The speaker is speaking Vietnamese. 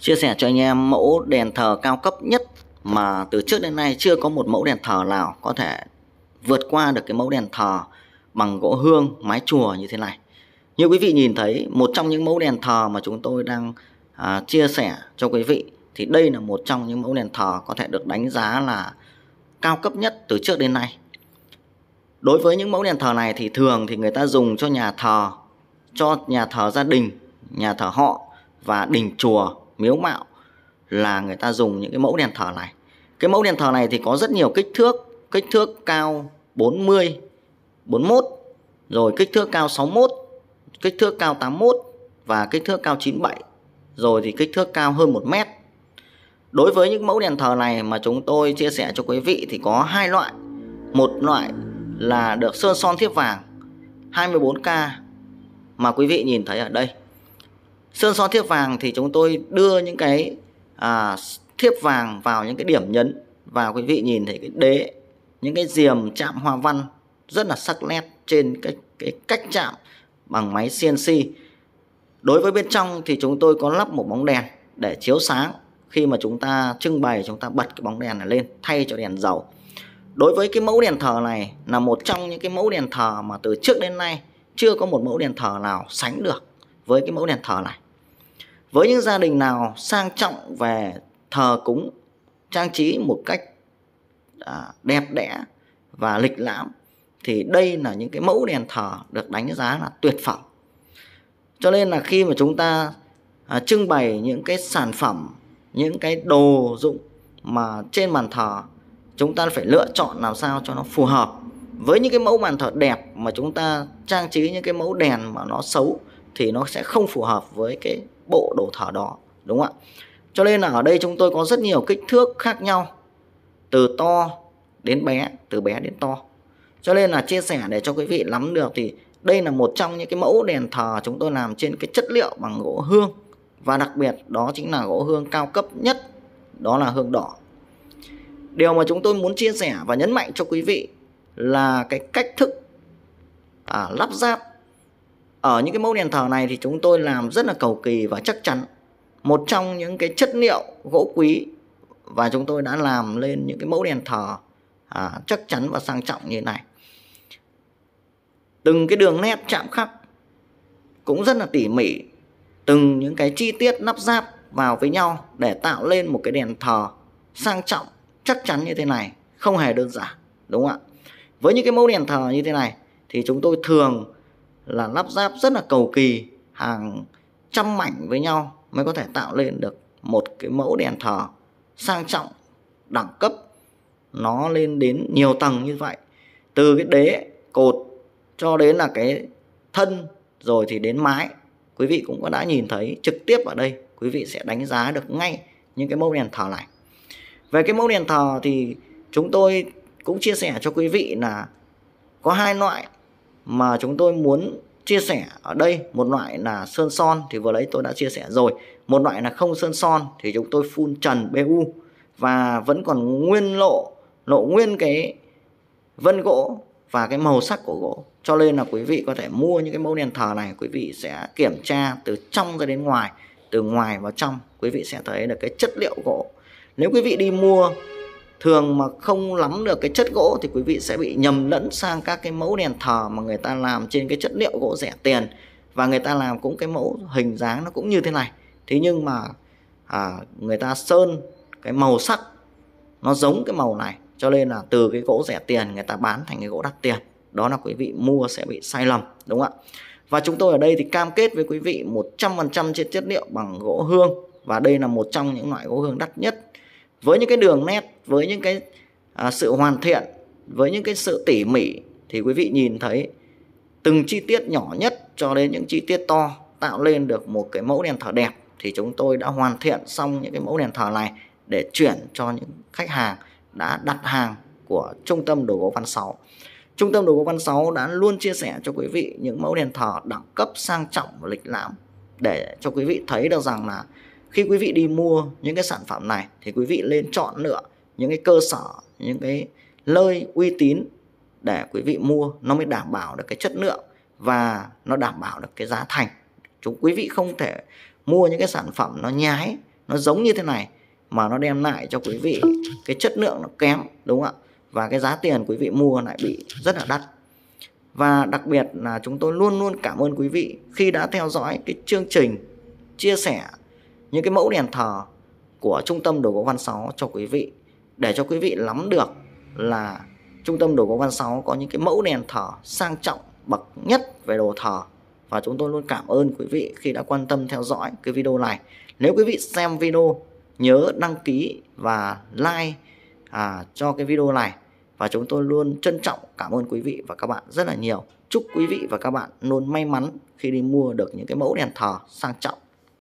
chia sẻ cho anh em mẫu đèn thờ cao cấp nhất mà từ trước đến nay chưa có một mẫu đèn thờ nào có thể vượt qua được cái mẫu đèn thờ bằng gỗ hương mái chùa như thế này như quý vị nhìn thấy một trong những mẫu đèn thờ mà chúng tôi đang à, chia sẻ cho quý vị thì đây là một trong những mẫu đèn thờ có thể được đánh giá là cao cấp nhất từ trước đến nay đối với những mẫu đèn thờ này thì thường thì người ta dùng cho nhà thờ cho nhà thờ gia đình nhà thờ họ và đình chùa miếu mạo là người ta dùng những cái mẫu đèn thờ này cái mẫu đèn thờ này thì có rất nhiều kích thước kích thước cao 40 41 rồi kích thước cao 61 kích thước cao 81 và kích thước cao 97 rồi thì kích thước cao hơn 1 mét đối với những mẫu đèn thờ này mà chúng tôi chia sẻ cho quý vị thì có hai loại một loại là được sơn son thiếp vàng 24K mà quý vị nhìn thấy ở đây sơn son thiếp vàng thì chúng tôi đưa những cái à, thiếp vàng vào những cái điểm nhấn và quý vị nhìn thấy cái đế những cái diềm chạm hoa văn rất là sắc nét trên cái cái cách chạm bằng máy CNC đối với bên trong thì chúng tôi có lắp một bóng đèn để chiếu sáng khi mà chúng ta trưng bày chúng ta bật cái bóng đèn này lên thay cho đèn dầu đối với cái mẫu đèn thờ này là một trong những cái mẫu đèn thờ mà từ trước đến nay chưa có một mẫu đèn thờ nào sánh được với cái mẫu đèn thờ này với những gia đình nào sang trọng về thờ cúng trang trí một cách à, đẹp đẽ và lịch lãm thì đây là những cái mẫu đèn thờ được đánh giá là tuyệt phẩm cho nên là khi mà chúng ta à, trưng bày những cái sản phẩm những cái đồ dụng mà trên bàn thờ chúng ta phải lựa chọn làm sao cho nó phù hợp với những cái mẫu bàn thờ đẹp mà chúng ta trang trí những cái mẫu đèn mà nó xấu thì nó sẽ không phù hợp với cái bộ đồ thở đó đúng không ạ cho nên là ở đây chúng tôi có rất nhiều kích thước khác nhau từ to đến bé từ bé đến to cho nên là chia sẻ để cho quý vị nắm được thì đây là một trong những cái mẫu đèn thờ chúng tôi làm trên cái chất liệu bằng gỗ hương và đặc biệt đó chính là gỗ hương cao cấp nhất đó là hương đỏ điều mà chúng tôi muốn chia sẻ và nhấn mạnh cho quý vị là cái cách thức à, lắp ráp ở những cái mẫu đèn thờ này thì chúng tôi làm rất là cầu kỳ và chắc chắn một trong những cái chất liệu gỗ quý và chúng tôi đã làm lên những cái mẫu đèn thờ à, chắc chắn và sang trọng như thế này từng cái đường nét chạm khắc cũng rất là tỉ mỉ từng những cái chi tiết nắp ráp vào với nhau để tạo lên một cái đèn thờ sang trọng chắc chắn như thế này không hề đơn giản đúng không ạ với những cái mẫu đèn thờ như thế này thì chúng tôi thường là lắp ráp rất là cầu kỳ hàng trăm mảnh với nhau mới có thể tạo lên được một cái mẫu đèn thờ sang trọng đẳng cấp nó lên đến nhiều tầng như vậy từ cái đế cột cho đến là cái thân rồi thì đến mái quý vị cũng đã nhìn thấy trực tiếp ở đây quý vị sẽ đánh giá được ngay những cái mẫu đèn thờ này về cái mẫu đèn thờ thì chúng tôi cũng chia sẻ cho quý vị là có hai loại mà chúng tôi muốn chia sẻ ở đây một loại là sơn son thì vừa lấy tôi đã chia sẻ rồi một loại là không sơn son thì chúng tôi phun trần bu và vẫn còn nguyên lộ lộ nguyên cái vân gỗ và cái màu sắc của gỗ cho nên là quý vị có thể mua những cái mẫu đèn thờ này quý vị sẽ kiểm tra từ trong ra đến ngoài từ ngoài vào trong quý vị sẽ thấy được cái chất liệu gỗ nếu quý vị đi mua thường mà không lắm được cái chất gỗ thì quý vị sẽ bị nhầm lẫn sang các cái mẫu đèn thờ mà người ta làm trên cái chất liệu gỗ rẻ tiền và người ta làm cũng cái mẫu hình dáng nó cũng như thế này thế nhưng mà à, người ta sơn cái màu sắc nó giống cái màu này cho nên là từ cái gỗ rẻ tiền người ta bán thành cái gỗ đắt tiền đó là quý vị mua sẽ bị sai lầm đúng không ạ và chúng tôi ở đây thì cam kết với quý vị 100% trên chất liệu bằng gỗ hương và đây là một trong những loại gỗ hương đắt nhất với những cái đường nét với những cái à, sự hoàn thiện với những cái sự tỉ mỉ thì quý vị nhìn thấy từng chi tiết nhỏ nhất cho đến những chi tiết to tạo lên được một cái mẫu đèn thờ đẹp thì chúng tôi đã hoàn thiện xong những cái mẫu đèn thờ này để chuyển cho những khách hàng đã đặt hàng của trung tâm đồ gỗ Văn 6. Trung tâm đồ gỗ Văn 6 đã luôn chia sẻ cho quý vị những mẫu đèn thờ đẳng cấp sang trọng và lịch lãm để cho quý vị thấy được rằng là khi quý vị đi mua những cái sản phẩm này thì quý vị lên chọn lựa những cái cơ sở những cái nơi uy tín để quý vị mua nó mới đảm bảo được cái chất lượng và nó đảm bảo được cái giá thành chúng quý vị không thể mua những cái sản phẩm nó nhái nó giống như thế này mà nó đem lại cho quý vị cái chất lượng nó kém đúng không ạ và cái giá tiền quý vị mua lại bị rất là đắt và đặc biệt là chúng tôi luôn luôn cảm ơn quý vị khi đã theo dõi cái chương trình chia sẻ những cái mẫu đèn thờ của trung tâm đồ gỗ Văn Sáu cho quý vị để cho quý vị nắm được là trung tâm đồ gỗ Văn Sáu có những cái mẫu đèn thờ sang trọng bậc nhất về đồ thờ và chúng tôi luôn cảm ơn quý vị khi đã quan tâm theo dõi cái video này. Nếu quý vị xem video nhớ đăng ký và like à, cho cái video này và chúng tôi luôn trân trọng cảm ơn quý vị và các bạn rất là nhiều. Chúc quý vị và các bạn luôn may mắn khi đi mua được những cái mẫu đèn thờ sang trọng.